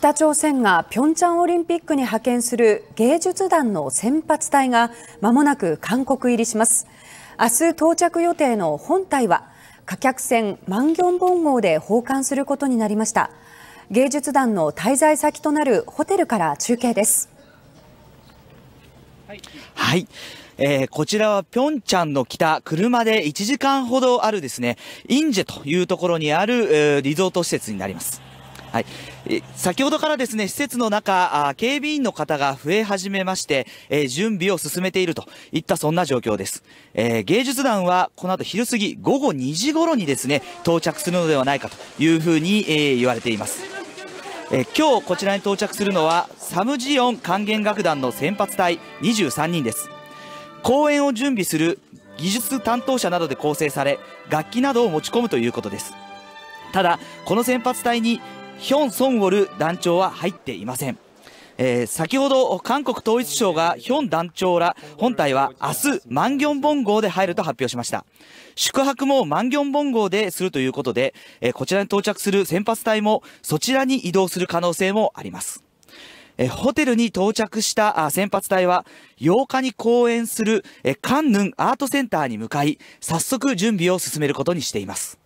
北朝鮮が平昌オリンピックに派遣する芸術団の先発隊がまもなく韓国入りします。明日到着予定の本隊は貨客船マンギョンボン号で訪韓することになりました。芸術団の滞在先となるホテルから中継です。はい。えー、こちらは平昌の北、車で1時間ほどあるですね、インジェというところにある、えー、リゾート施設になります。はい、先ほどからですね施設の中警備員の方が増え始めまして、えー、準備を進めているといったそんな状況です、えー、芸術団はこの後昼過ぎ午後2時頃にですね到着するのではないかというふうに、えー、言われていますえ今日こちらに到着するのはサムジオン管弦楽団の先発隊23人です公演を準備する技術担当者などで構成され楽器などを持ち込むということですただこの先発隊にヒョン・ソンウォル団長は入っていません。えー、先ほど韓国統一省がヒョン団長ら本体は明日マンギョンボン号で入ると発表しました。宿泊もマンギョンボン号でするということで、えー、こちらに到着する先発隊もそちらに移動する可能性もあります。えー、ホテルに到着した先発隊は8日に公演するカンヌンアートセンターに向かい、早速準備を進めることにしています。